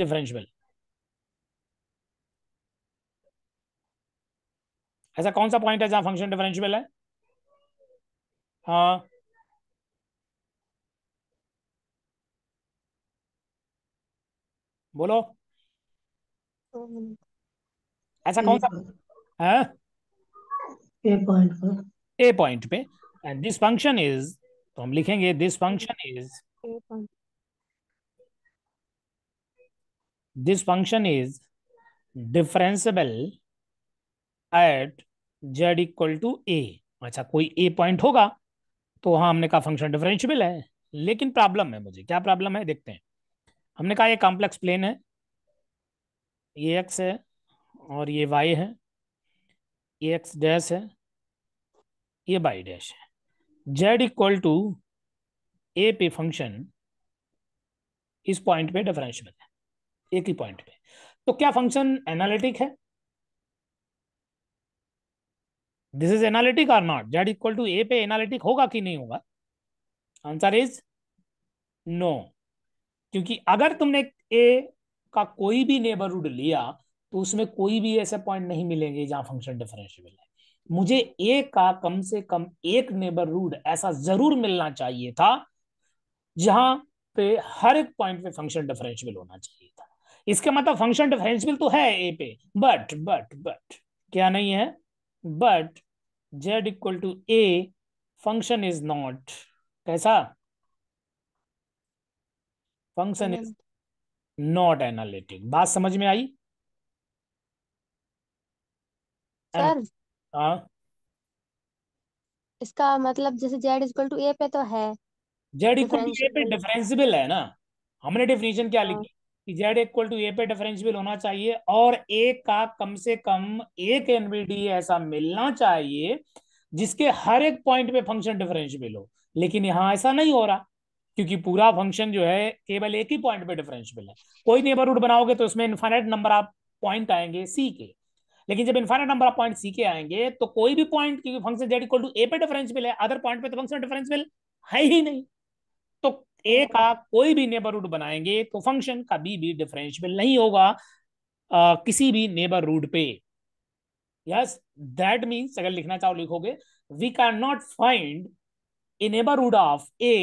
Differential ऐसा कौन सा पॉइंट है जहां फंक्शन डिफरेंशियल है हाँ बोलो ऐसा कौन सा है ए पॉइंट पे ए पॉइंट पे एंड दिस फंक्शन इज तो हम लिखेंगे this function is A point this function is differentiable at Z equal to A अच्छा कोई ए पॉइंट होगा तो वहां हमने कहा फंक्शन डिफरेंशियबल है लेकिन प्रॉब्लम है मुझे क्या प्रॉब्लम है देखते हैं हमने कहा ये कॉम्प्लेक्स प्लेन है ये एक्स है और ये वाई है ये एक्स डैश है ये वाई डैश है जेड इक्वल टू ए पे फंक्शन इस पॉइंट पे डिफरेंशियबल है एक ही पॉइंट पे तो क्या फंक्शन एनालिटिक है this is analytic or not Z equal to A पे एनालिटिक होगा कि नहीं होगा आंसर इज नो क्योंकि अगर तुमने ए का कोई भी नेबरहुड लिया तो उसमें कोई भी ऐसे पॉइंट नहीं मिलेंगे जहां फंक्शन डिफरेंशियबल है मुझे ए का कम से कम एक नेबरहुड ऐसा जरूर मिलना चाहिए था जहां पे हर एक पॉइंट पे फंक्शन डिफरेंशियल होना चाहिए इसका मतलब फंक्शन डिफरेंशियल तो है ए पे बट बट बट क्या नहीं है but Z equal to A function is not कैसा फंक्शन इज नॉट एनालिटिक बात समझ में आई सर हाँ? इसका मतलब जैसे जेड इक्वल टू ए पे तो है जेड इक्वल टू ए पे डिफरेंसिबल है ना हमने डेफिनेशन क्या लिखी कि जेड इक्वल टू ए पे डिफरेंशियल होना चाहिए और ए का कम से कम एक एनबीडी ऐसा मिलना चाहिए जिसके हर एक पॉइंट पे फंक्शन डिफरेंशियल हो लेकिन यहां ऐसा नहीं हो रहा क्योंकि पूरा फंक्शन जो है केवल एक ही पॉइंट पे डिफरेंशियल है कोई नेबरहुड बनाओगे तो उसमें इन्फाइनाइट नंबर ऑफ पॉइंट आएंगे सी के लेकिन जब infinite number of point C के आएंगे तो कोई भी पॉइंट क्योंकि function Z equal to A पे डिफरेंशियल है अदर पॉइंट पे तो फंक्शन डिफरेंशियल है ही नहीं तो ए का कोई भी नेबरहुड बनाएंगे तो फंक्शन कभी भी डिफरेंशियल नहीं होगा आ, किसी भी नेबर रूड पे यस दैट मीन्स अगर लिखना चाहो लिखोगे we can not find a neighbourhood of A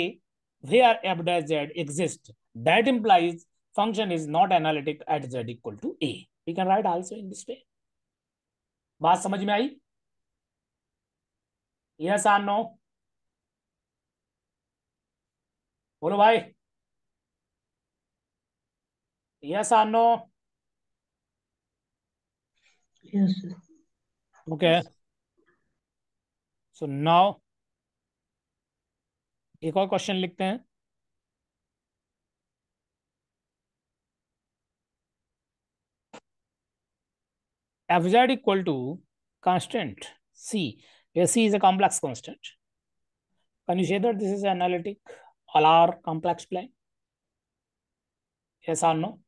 where F dash exist that implies function is not analytic at Z equal to A we can write also in this way बात समझ में आई yes or no बोलो भाई yes आनो okay so now एक और question लिखते हैं F Z equal to constant C C is a complex constant can this is analytic alar complex plane yes or no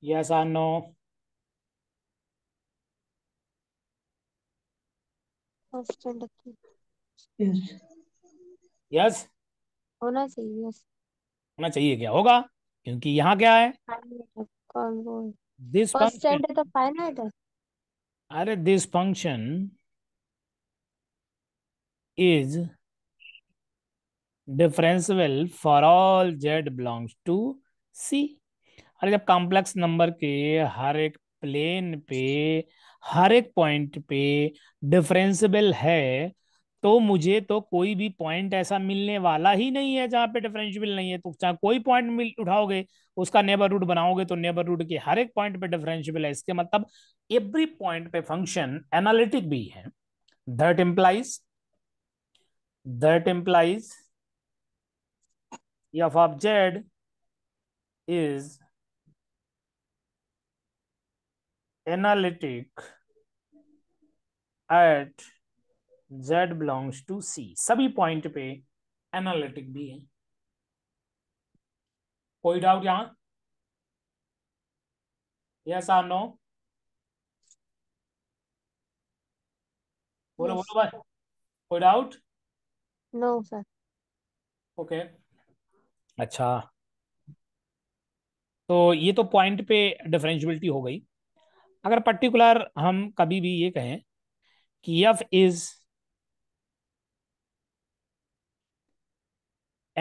yes yes होना चाहिए होना चाहिए क्या होगा क्योंकि यहाँ क्या है दिस फंक्शन तो अरे this function is differentiable for all Z belongs to C और जब कॉम्प्लेक्स नंबर के हर एक प्लेन पे हर एक पॉइंट पे डिफरेंसिबल है तो मुझे तो कोई भी पॉइंट ऐसा मिलने वाला ही नहीं है जहां पे डिफरेंशियल नहीं है तो चाहे कोई पॉइंट मिल उठाओगे उसका नेबरहुड बनाओगे तो नेबरहुड के हर एक पॉइंट पे डिफरेंशियल है इसके मतलब एवरी पॉइंट पे फंक्शन एनालिटिक भी है that implies that implies f of z is analytic at z belongs to c sabhi point pe analytic bhi hai koi doubt yahan yes or no bolo bolo bhai no sir okay अच्छा तो ये तो point पे differentiability हो गई अगर particular हम कभी भी ये कहें कि F is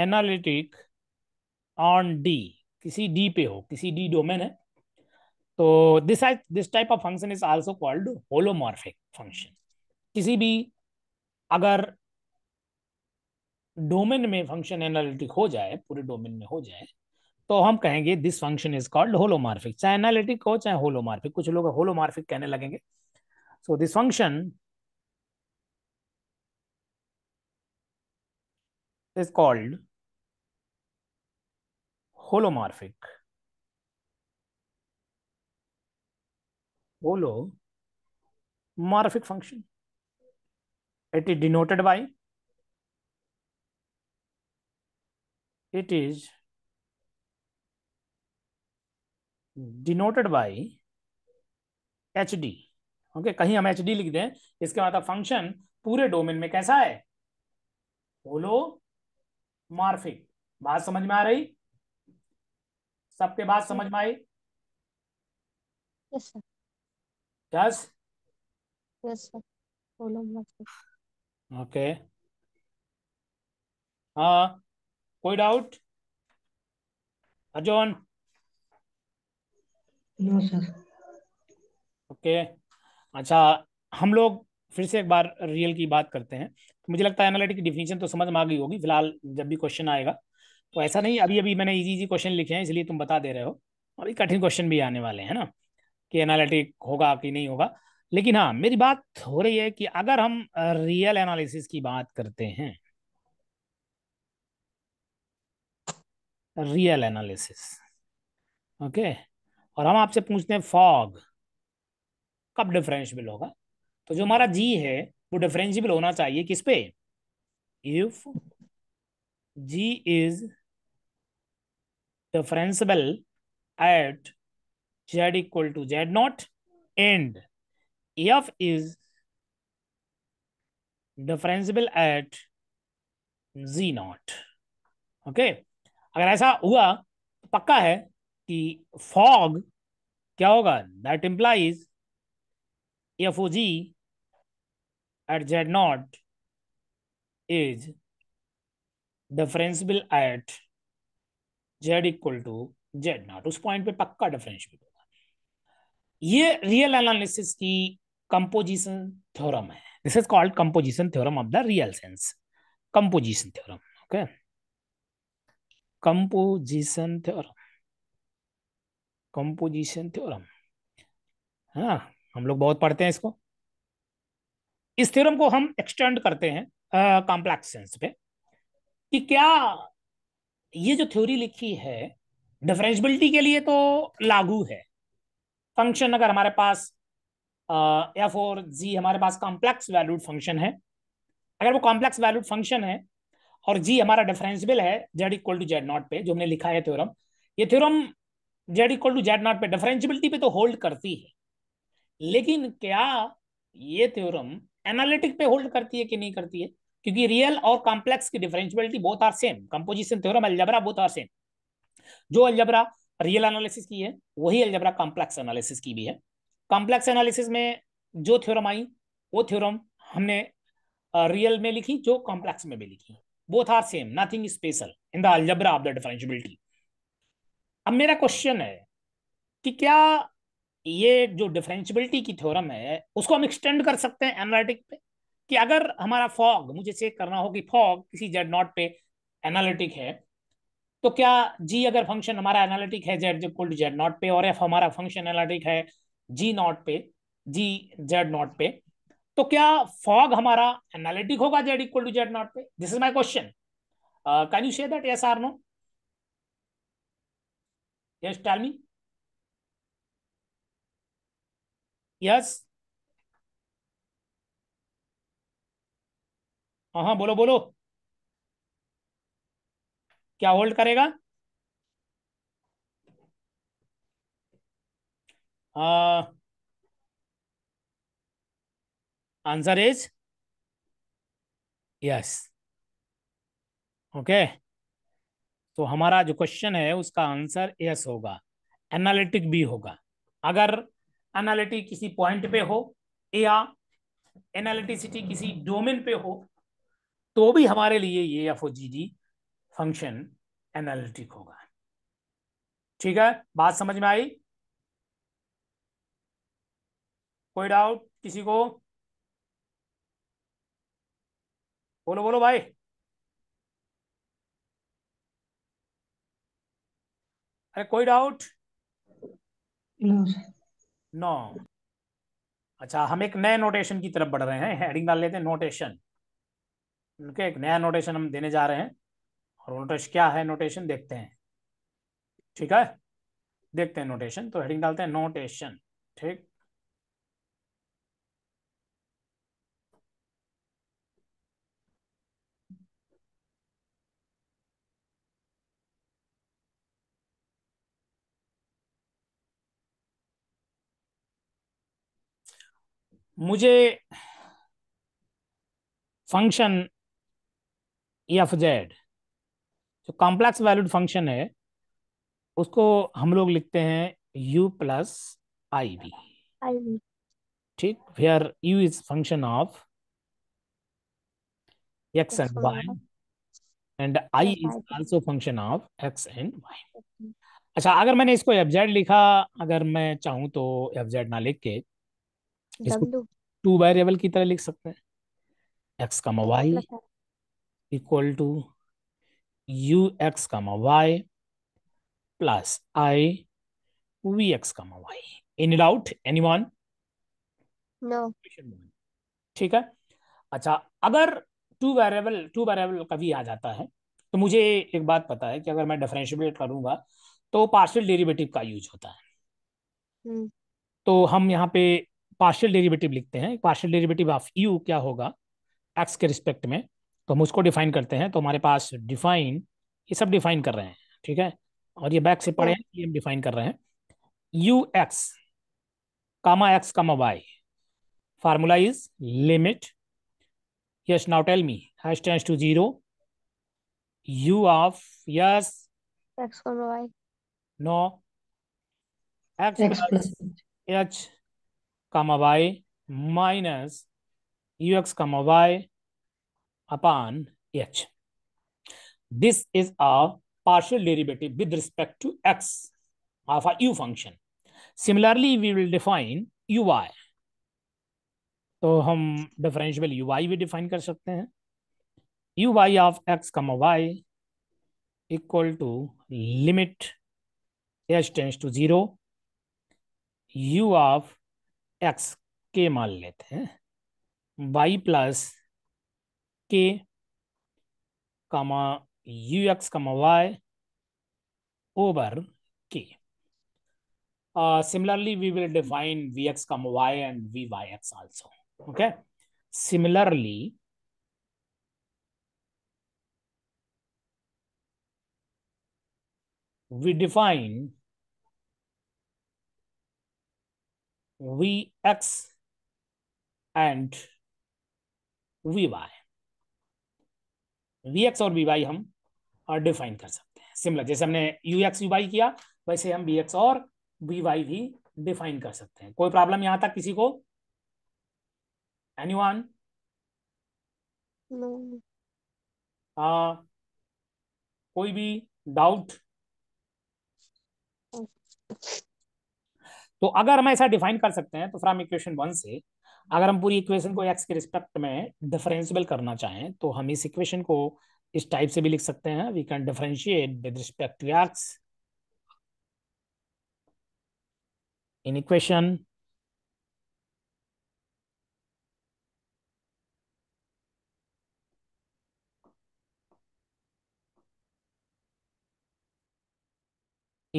analytic on D किसी डी पे हो किसी डी डोमेन है तो this this type of function is also called holomorphic function किसी भी अगर डोमेन में फंक्शन एनालिटिक हो जाए पूरे डोमेन में हो जाए तो हम कहेंगे this function is called holomorphic चाहे एनालिटिक हो चाहे होलोमार्फिक कुछ लोग होलोमार्फिक कहने लगेंगे so this function is called holomorphic holomorphic function it is denoted by it is denoted by H D okay कहीं हम एच डी लिख दें इसके बाद फंक्शन पूरे डोमेन में कैसा है मार्फिक बात समझ में आ रही सबके बात समझ में आई यस ओके हाँ कोई डाउट अजोन नो सर ओके अच्छा हम लोग फिर से एक बार रियल की बात करते हैं तो मुझे लगता है एनालिटिक की डिफिनीशन तो समझ में आ गई होगी फिलहाल जब भी क्वेश्चन आएगा तो ऐसा नहीं अभी अभी मैंने इजी इजी क्वेश्चन लिखे हैं इसलिए तुम बता दे रहे हो अभी कठिन क्वेश्चन भी आने वाले हैं ना कि एनालिटिक होगा कि नहीं होगा लेकिन हाँ मेरी बात हो रही है कि अगर हम रियल एनालिसिस की बात करते हैं रियल एनालिसिस ओके और हम आपसे पूछते हैं फॉग कब डिफरेंशिबल होगा तो जो हमारा जी है वो डिफरेंशिबल होना चाहिए किस पे if G is differentiable at Z equal to Z nought and F is differentiable at G nought okay अगर ऐसा हुआ तो पक्का है कि फॉग क्या होगा that implies F O G at Z nought is differentiable at Z equal to Z nought उस पॉइंट पे पक्का डिफरेंशिएबल होगा ये रियल एनालिसिस की कंपोजिशन थ्योरम है this is called composition theorem of the real sense composition theorem okay composition theorem composition theorem है हम लोग बहुत पढ़ते हैं इसको इस थ्योरम को हम एक्सटेंड करते हैं कॉम्प्लेक्स सेंस पे कि क्या ये जो थ्योरी लिखी है डिफरेंशियबिलिटी के लिए तो लागू है फंक्शन अगर हमारे पास एफ और जी हमारे पास कॉम्प्लेक्स वैल्यूड फंक्शन है अगर वो कॉम्प्लेक्स वैल्यूड फंक्शन है और जी हमारा डिफरेंसिबल है Z equal to Z nought पे जो हमने लिखा है थ्योरम ये theorem Z equal to Z nought पे डिफरेंसिबिलिटी पे तो होल्ड करती है लेकिन क्या ये थ्योरम एनालिटिक पे होल्ड करती है कि नहीं करती है क्योंकि रियल और कॉम्प्लेक्स की differentiability both are same composition theorem algebra both are same जो अल्जबरा रियल एनालिसिस की है वही अल्जबरा कॉम्प्लेक्स एनालिसिस की भी है कॉम्प्लेक्स एनालिसिस में जो थ्योरम आई वो थ्योरम हमने रियल में लिखी जो कॉम्प्लेक्स में भी लिखी both are same nothing is special in the algebra of the differentiability अब मेरा क्वेश्चन है कि क्या ये जो डिफरेंशियबिलिटी की थ्योरम है उसको हम एक्सटेंड कर सकते हैं एनालिटिक पे कि अगर हमारा फॉग मुझे चेक करना हो कि फॉग किसी जेड नॉट पे एनालिटिक है तो क्या जी अगर फंक्शन हमारा एनालिटिक है Z Z to Z nought पे और एफ हमारा फंक्शन एनालिटिक है जी नॉट पे जी जेड नॉट पे तो क्या फॉग हमारा एनालिटिक होगा Z equal to Z nought पे this is my question can you say that yes or no yes tell me yes हाँ हाँ बोलो बोलो क्या होल्ड करेगा हाँ Answer is yes. Okay. तो हमारा जो क्वेश्चन है उसका आंसर यस होगा एनालिटिक भी होगा अगर एनालिटिक किसी पॉइंट पे हो या एनालिटिसिटी किसी डोमेन पे हो तो भी हमारे लिए ये F O G D function analytic होगा ठीक है बात समझ में आई कोई डाउट किसी को बोलो बोलो भाई अरे कोई डाउट नो no. no. अच्छा हम एक नए नोटेशन की तरफ बढ़ रहे हैं हेडिंग डाल लेते हैं नोटेशन उनके एक नया नोटेशन हम देने जा रहे हैं और नोटेशन क्या है नोटेशन देखते हैं ठीक है देखते हैं नोटेशन तो हेडिंग डालते हैं नोटेशन ठीक मुझे फंक्शन एफ जेड जो कॉम्प्लेक्स वैल्यूड फंक्शन है उसको हम लोग लिखते हैं यू प्लस आई बी ठीक where U is function of X and Y and I is also function of X and Y अच्छा अगर मैंने इसको एफ जेड लिखा अगर मैं चाहूं तो एफ जेड ना लिख के इसको w टू वेरिएबल की तरह लिख सकते हैं एक्स का Y equal to U X का Y plus I V X का Y any doubt any one ठीक है अच्छा अगर टू वेरिएबल टू वेरिएबल कभी आ जाता है तो मुझे एक बात पता है कि अगर मैं डिफरेंशिएट करूंगा तो पार्शियल डेरिवेटिव का यूज होता है हम्म। तो हम यहाँ पे पार्शियल डेरिवेटिव लिखते हैं पार्शियल डेरिवेटिव ऑफ यू क्या होगा एक्स के रिस्पेक्ट में तो हम उसको डिफाइन करते हैं तो हमारे पास डिफाइन ये सब डिफाइन कर रहे हैं ठीक है और ये बैक से पढ़े हैं ये हम डिफाइन कर रहे हैं U X comma X comma Y formula is limit yes now tell me H tends to zero U of yes X comma y no comma Y minus U X comma Y upon H this is a partial derivative with respect to x of a u function. Similarly, we will define ui. तो हम differential U Y भी define कर सकते हैं U Y of X comma Y equal to limit H tends to zero U of X के मान लेते हैं Y plus K comma U X comma Y over K similarly we will define V X comma Y and V Y X also okay similarly we define Vx and Vy. Vx और Vy हम define uh, कर सकते हैं similar जैसे हमने Ux Uy किया वैसे हम Vx और Vy भी डिफाइन कर सकते हैं कोई प्रॉब्लम यहां तक किसी को एनी वन uh, कोई भी डाउट तो अगर हम ऐसा डिफाइन कर सकते हैं तो फ्रॉम इक्वेशन वन से अगर हम पूरी इक्वेशन को एक्स के रिस्पेक्ट में डिफरेंसिबल करना चाहें तो हम इस इक्वेशन को इस टाइप से भी लिख सकते हैं we can differentiate with respect to X in equation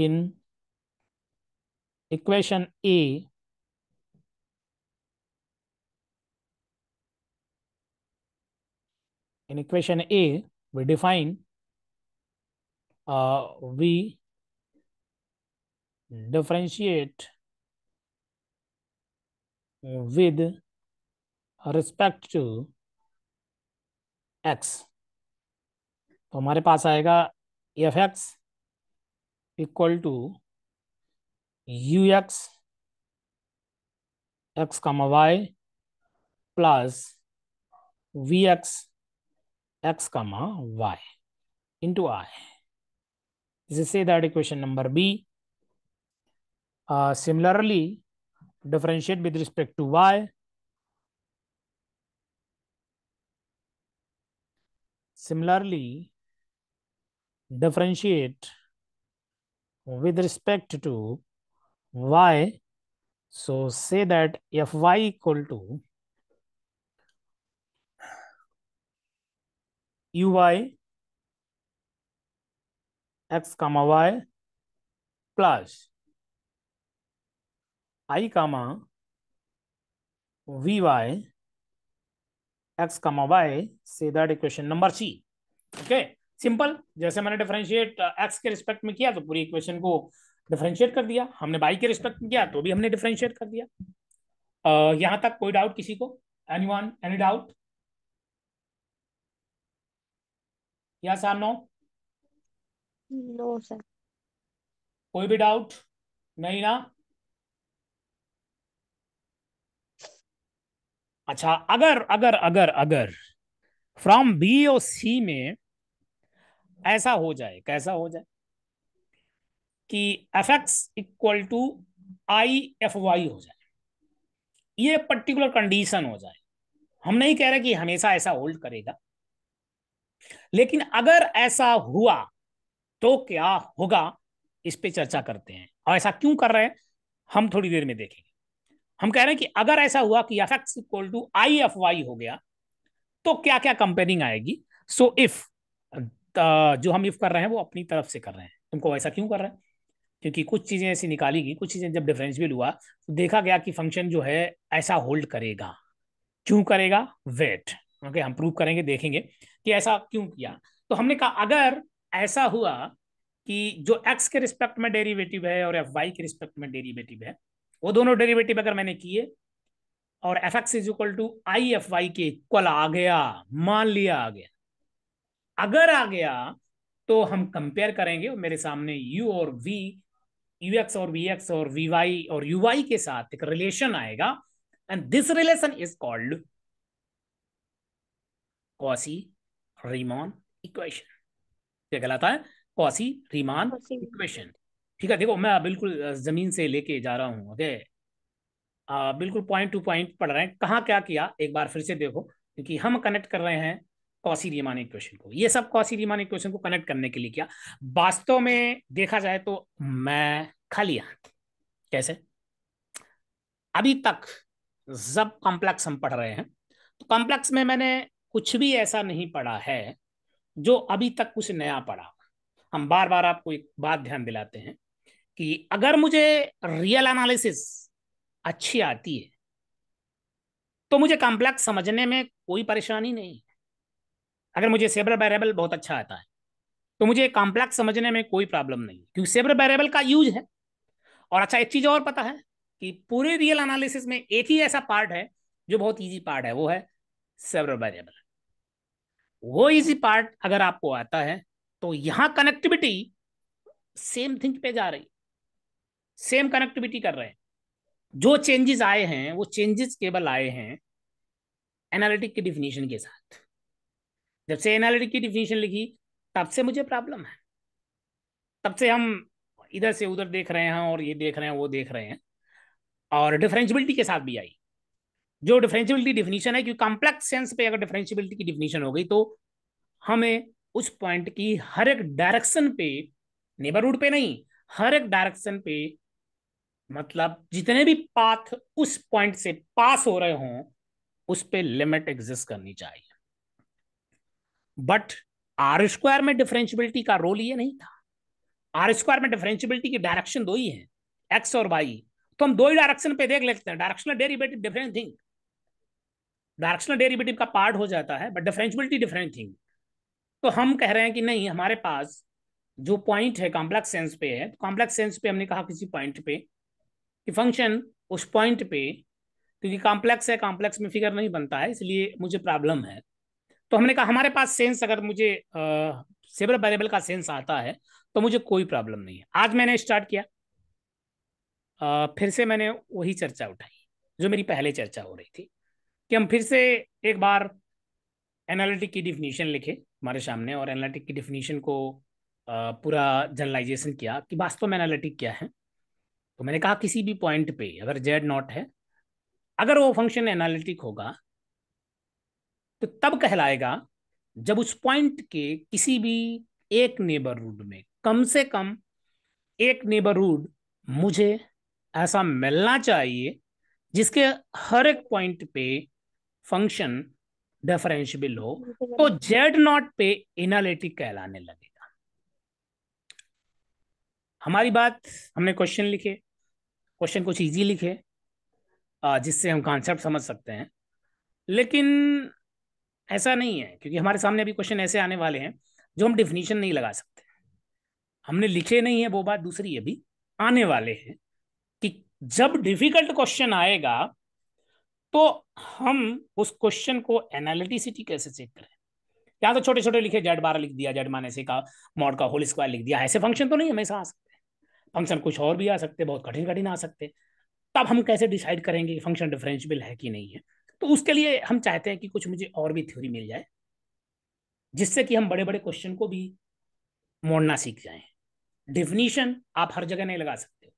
in equation A in equation A we define uh, we differentiate with respect to x तो हमारे पास आएगा F X equal to ux x comma y plus vx x comma y into i. This is say that equation number b. Uh, similarly, differentiate with respect to y. Similarly, differentiate with respect to y. So say that f y equal to u y x comma y plus i comma v y x comma y say that equation number c okay simple जैसे मैंने differentiate x के respect में किया तो पूरी equation को differentiate कर दिया हमने बाई के रिस्पेक्ट में किया तो भी हमने डिफ्रेंशिएट कर दिया uh, यहां तक कोई डाउट किसी को एनी वन एनी डाउट या सर नो नो सर कोई भी डाउट नहीं ना अच्छा अगर अगर अगर अगर फ्रॉम बी और सी में ऐसा हो जाए कैसा हो जाए कि F X equal to I F Y हो जाए ये पर्टिकुलर कंडीशन हो जाए हम नहीं कह रहे कि हमेशा ऐसा होल्ड करेगा लेकिन अगर ऐसा हुआ तो क्या होगा इस पे चर्चा करते हैं और ऐसा क्यों कर रहे हैं हम थोड़ी देर में देखेंगे हम कह रहे हैं कि अगर ऐसा हुआ कि F X equal to I F Y हो गया तो क्या क्या कंपेयरिंग आएगी सो so इफ uh, जो हम इफ कर रहे हैं वो अपनी तरफ से कर रहे हैं तुमको ऐसा क्यों कर रहे हैं क्योंकि कुछ चीज़ें ऐसी निकाली गई कुछ चीज़ें जब डिफरेंशियल हुआ तो देखा गया कि फंक्शन जो है ऐसा होल्ड करेगा क्यों करेगा वेट ओके हम प्रूव करेंगे देखेंगे कि ऐसा क्यों किया तो हमने कहा अगर ऐसा हुआ कि जो एक्स के रिस्पेक्ट में डेरिवेटिव है और एफ वाई के रिस्पेक्ट में डेरिवेटिव है वो दोनों डेरिवेटिव अगर मैंने किए और F X is equal to I F Y के इक्वल आ गया मान लिया आ गया अगर आ गया तो हम कंपेयर करेंगे मेरे सामने यू और वी यूएक्स और वीएक्स और वीवाई और यूवाई के साथ एक रिलेशन आएगा and this relation is called Cauchy Riemann equation क्या कहलाता है कॉसी रीमान इक्वेशन ठीक है देखो मैं बिल्कुल जमीन से लेके जा रहा हूं ओके बिल्कुल पॉइंट टू पॉइंट पढ़ रहे हैं कहाँ क्या किया एक बार फिर से देखो क्योंकि हम कनेक्ट कर रहे हैं कॉसी रिमानी इक्वेशन को ये सब कॉसी रिमानी इक्वेशन को कनेक्ट करने के लिए किया वास्तव में देखा जाए तो मैं खाली हाथ कैसे अभी तक जब कॉम्प्लेक्स हम पढ़ रहे हैं तो कॉम्प्लेक्स में मैंने कुछ भी ऐसा नहीं पढ़ा है जो अभी तक कुछ नया पढ़ा हम बार बार आपको एक बात ध्यान दिलाते हैं कि अगर मुझे रियल एनालिसिस अच्छी आती है तो मुझे कॉम्प्लेक्स समझने में कोई परेशानी नहीं अगर मुझे सेबर बैरेबल बहुत अच्छा आता है तो मुझे कॉम्प्लेक्स समझने में कोई प्रॉब्लम नहीं क्योंकि सेबर बैरेबल का यूज है और अच्छा एक चीज और पता है कि पूरे रियल एनालिसिस में एक ही ऐसा पार्ट है जो बहुत ईजी पार्ट है वो है सेबर बैरेबल वो इजी पार्ट अगर आपको आता है तो यहाँ कनेक्टिविटी सेम थिंग पे जा रही सेम कनेक्टिविटी कर रहे हैं जो चेंजेस आए हैं वो चेंजेस केवल आए हैं एनालिटिक के डिफिनेशन के साथ जब से एनालिटिक की डिफिनीशन लिखी तब से मुझे प्रॉब्लम है तब से हम इधर से उधर देख रहे हैं और ये देख रहे हैं वो देख रहे हैं और डिफरेंशिबिलिटी के साथ भी आई जो डिफरेंशिबिलिटी डिफिनीशन है क्योंकि कॉम्प्लेक्स सेंस पे अगर डिफरेंशिबिलिटी की डिफिनीशन हो गई तो हमें उस पॉइंट की हर एक डायरेक्शन पे नेबरहुड पे नहीं हर एक डायरेक्शन पे मतलब जितने भी पाथ उस पॉइंट से पास हो रहे हों उस पे लिमिट एग्जिस्ट करनी चाहिए बट आर स्क्वायर में डिफ्रेंशियबिलिटी का रोल ये नहीं था आर स्क्वायर में डिफ्रेंशियबिलिटी की डायरेक्शन दो ही है एक्स और वाई तो हम दो ही डायरेक्शन पे देख लेते हैं directional derivative different thing directional derivative का पार्ट हो जाता है बट डिफरेंशियबिलिटी डिफरेंट थिंग तो हम कह रहे हैं कि नहीं हमारे पास जो पॉइंट है कॉम्प्लेक्स सेंस पे है कॉम्प्लेक्स तो सेंस पे हमने कहा किसी पॉइंट पे कि फंक्शन उस पॉइंट पे क्योंकि कॉम्प्लेक्स है कॉम्प्लेक्स में फिगर नहीं बनता है इसलिए मुझे प्रॉब्लम है तो हमने कहा हमारे पास सेंस अगर मुझे सेवर वेरिएबल का सेंस आता है तो मुझे कोई प्रॉब्लम नहीं है आज मैंने स्टार्ट किया आ, फिर से मैंने वही चर्चा उठाई जो मेरी पहले चर्चा हो रही थी कि हम फिर से एक बार एनालिटिक की डिफिनीशन लिखे हमारे सामने और एनालिटिक की डिफिनीशन को पूरा जनरलाइजेशन किया कि वास्तव में एनालिटिक क्या है तो मैंने कहा किसी भी पॉइंट पे अगर जेड नॉट है अगर वो फंक्शन एनालिटिक होगा तो तब कहलाएगा जब उस पॉइंट के किसी भी एक नेबरहुड में कम से कम एक नेबरहुड मुझे ऐसा मिलना चाहिए जिसके हर एक पॉइंट पे फंक्शन डिफरेंशियबल हो तो जेड नॉट पे एनालिटिक कहलाने लगेगा हमारी बात हमने क्वेश्चन लिखे क्वेश्चन कुछ इजी लिखे जिससे हम कॉन्सेप्ट समझ सकते हैं लेकिन ऐसा नहीं है क्योंकि हमारे सामने अभी क्वेश्चन ऐसे आने वाले हैं जो हम डिफिनीशन नहीं लगा सकते हमने लिखे नहीं है वो बात दूसरी अभी आने वाले हैं कि जब डिफिकल्ट क्वेश्चन आएगा तो हम उस क्वेश्चन को एनालिटिसिटी कैसे चेक करें या तो छोटे छोटे लिखे जेड बारह लिख दिया जेड से का मॉड का होल स्क्वायर लिख दिया ऐसे फंक्शन तो नहीं हमेशा आ सकते फंक्शन कुछ और भी आ सकते बहुत कठिन कठिन आ सकते तब हम कैसे डिसाइड करेंगे फंक्शन डिफरेंशियल है कि नहीं है तो उसके लिए हम चाहते हैं कि कुछ मुझे और भी थ्योरी मिल जाए जिससे कि हम बड़े बड़े क्वेश्चन को भी मोड़ना सीख जाएं डिफिनीशन आप हर जगह नहीं लगा सकते हो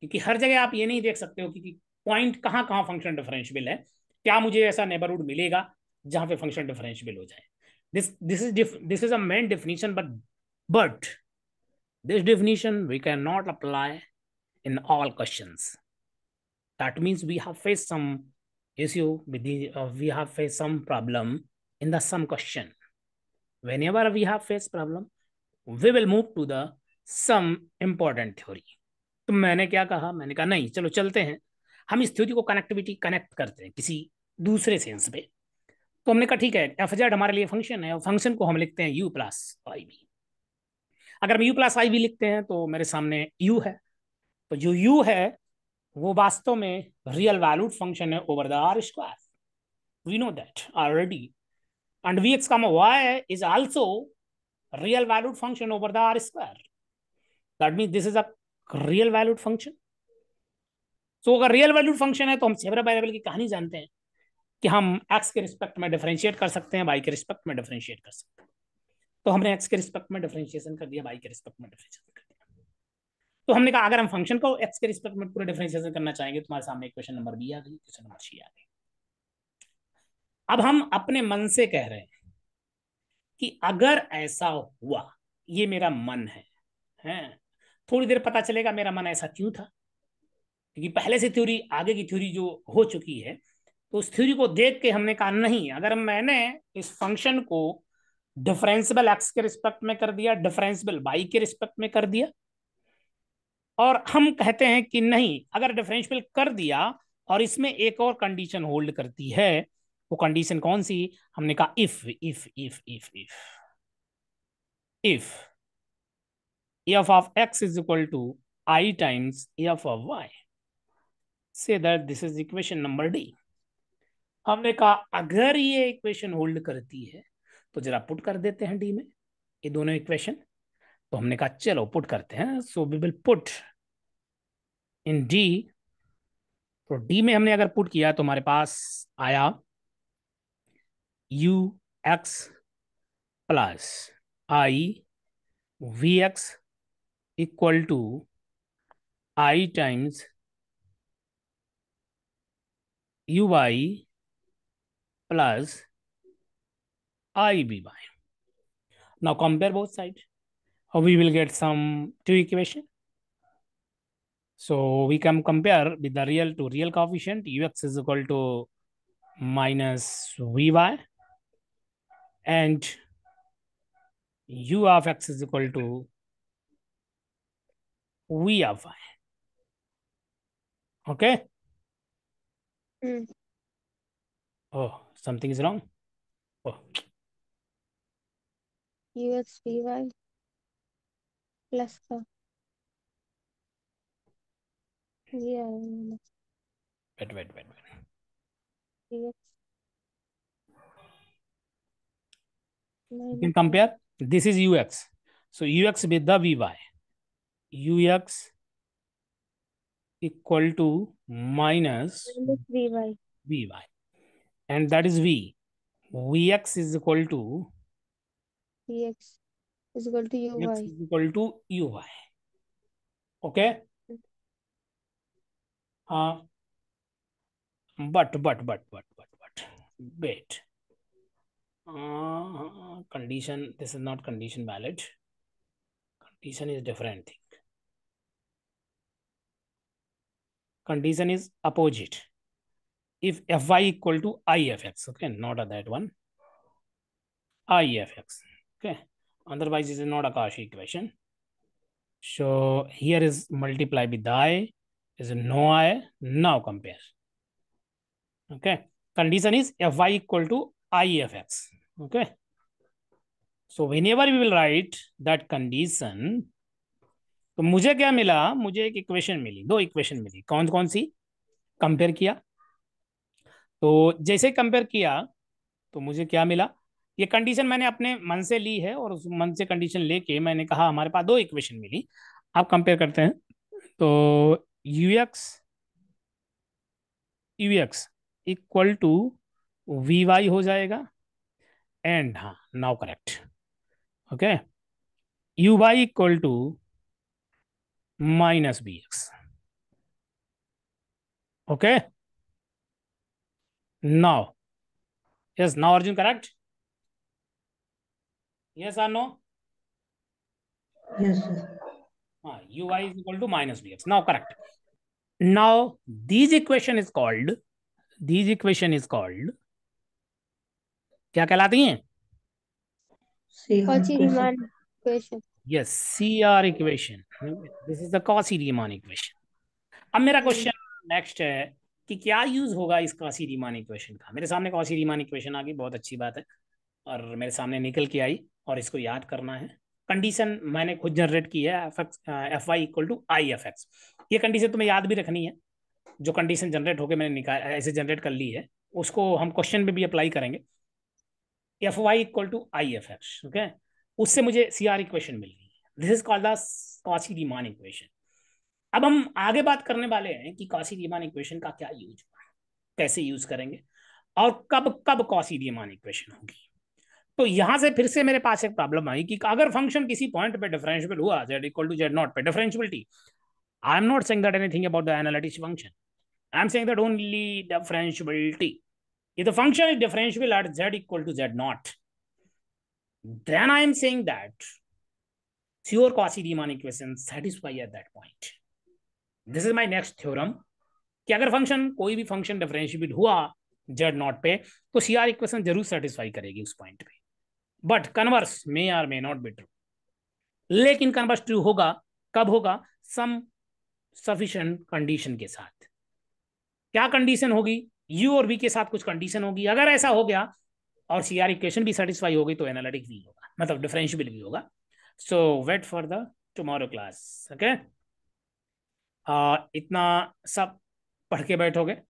क्योंकि हर जगह आप ये नहीं देख सकते हो कि पॉइंट कहाँ कहाँ फंक्शन डिफरेंशियबल है क्या मुझे ऐसा नेबरहुड मिलेगा जहां पे फंक्शन डिफरेंशियबल हो जाए this this is this is a main definition but but this definition we can not apply in all question that means we have face some yes you uh, we have faced some problem in the sum question whenever we have faced problem we will move to the sum important theory तो मैंने क्या कहा मैंने कहा नहीं चलो चलते हैं हम इस थ्योरी को कनेक्टिविटी कनेक्ट करते हैं किसी दूसरे सेंस पे तो हमने कहा ठीक है एफ जेड हमारे लिए फंक्शन है और फंक्शन को हम लिखते हैं यू प्लस आई बी अगर हम यू प्लस आई बी लिखते हैं तो मेरे सामने यू है तो जो यू है वो वास्तव में रियल वैल्यूड फंक्शन है over the R square we know that already and V X का Y is also real valued function over the R square that mean this is a real valued function so अगर real valued function है तो हम Savera variable की कहानी जानते हैं कि हम एक्स के रिस्पेक्ट में डिफ्रेंशिएट कर सकते हैं वाई के रिस्पेक्ट में डिफ्रेंशिएट कर सकते हैं तो हमने एक्स के रिस्पेक्ट में डिफ्रेंशिएशन कर दिया वाई के रिस्पेक्ट में डिफ्रेंशिएशन तो हमने कहा अगर हम फंक्शन को एक्स के रिस्पेक्ट में पूरा डिफरेंशिएशन करना चाहेंगे तुम्हारे सामने क्वेश्चन नंबर बी आ गई क्वेश्चन नंबर सी आ गई अब हम अपने मन से कह रहे हैं कि अगर ऐसा हुआ ये मेरा मन है हैं थोड़ी देर पता चलेगा मेरा मन ऐसा क्यों था क्योंकि पहले से थ्योरी आगे की थ्योरी जो हो चुकी है तो उस थ्योरी को देख के हमने कहा नहीं अगर मैंने इस फंक्शन को डिफरेंसिबल एक्स के रिस्पेक्ट में कर दिया डिफरेंसिबल वाई के रिस्पेक्ट में कर दिया और हम कहते हैं कि नहीं अगर डिफरेंशियल कर दिया और इसमें एक और कंडीशन होल्ड करती है वो कंडीशन कौन सी हमने कहा if if if if if if F of X is equal to I times F of Y say that this is equation number D हमने कहा अगर ये इक्वेशन होल्ड करती है तो जरा पुट कर देते हैं डी में ये दोनों इक्वेशन तो हमने कहा चलो पुट करते हैं so we will put in D तो डी में हमने अगर पुट किया तो हमारे पास आया U X plus I V X equal to I times U Y plus I B Y now compare both side we will get some two equation. So we can compare with the real to real coefficient ux is equal to minus vy and u of x is equal to v of y. Okay? Mm. Oh, something is wrong. Oh. ux, vy plus का ये आएगा wait wait wait wait yes. you can compare this is ux so ux with the vy ux equal to minus, minus vy vy and that is v vx is equal to vx is equal to u y. Is equal to u y. Okay. Uh, but but but but but but wait. Uh, condition. This is not condition valid. Condition is different thing. Condition is opposite. If fy equal to ifx, okay, not that one. ifx, okay Otherwise, it is not a Cauchy equation. So here is multiply with i is no i. Now compare. Okay. Condition is fy equal to i f x. Okay. So whenever we will write that condition, तो मुझे क्या मिला मुझे एक equation मिली दो equation मिली कौन कौन सी compare किया तो जैसे कंपेयर किया तो मुझे क्या मिला ये कंडीशन मैंने अपने मन से ली है और उस मन से कंडीशन लेके मैंने कहा हमारे पास दो इक्वेशन मिली आप कंपेयर करते हैं तो U X U X equal to V Y हो जाएगा एंड हाँ now correct okay U Y equal to minus B X okay now yes now Arjun correct yes or no yes sir. Uh, ah, ui is equal to minus dx now correct now equation is called equation is called equation is equation अब मेरा question hmm. Next है कि क्या use होगा इस quasi Riemann equation का मेरे सामने कॉसी रीमान इक्वेशन आ गई बहुत अच्छी बात है और मेरे सामने निकल के आई और इसको याद करना है कंडीशन मैंने खुद जनरेट की है F X F Y equal to I F X ये कंडीशन तुम्हें याद भी रखनी है जो कंडीशन जनरेट होकर मैंने निकाल ऐसे जनरेट कर ली है उसको हम क्वेश्चन में भी अप्लाई करेंगे F Y equal to I F X okay उससे मुझे सी आर इक्वेशन मिल रही है this is called the Cauchy Riemann equation अब हम आगे बात करने वाले हैं कि कॉसी रीमान इक्वेशन का क्या यूज हुआ कैसे यूज करेंगे और कब कब कॉसी रीमान इक्वेशन होगी तो यहां से फिर से मेरे पास एक प्रॉब्लम आई कि अगर फंक्शन किसी पॉइंट पे डिफरेंशियल हुआ Z equal to Z nought पे differentiability I am not saying that anything about the analytic function I am saying that only differentiability if the function is differentiable at Z equal to Z nought then I am saying that pure cauchy Riemann equation satisfy at that point this is my next theorem कि अगर function कोई भी function differentiable हुआ Z nought पे तो CR equation जरूर satisfy करेगी उस पॉइंट पे but converse may or may not be true लेकिन कन्वर्स ट्रू होगा कब होगा सम सफिशेंट कंडीशन के साथ क्या कंडीशन होगी यू और बी के साथ कुछ कंडीशन होगी अगर ऐसा हो गया और सी आर इक्वेशन भी सेटिस्फाई होगी तो एनालिटिक भी होगा मतलब डिफरेंशियल भी होगा so wait for the tomorrow class okay इतना सब पढ़ के बैठोगे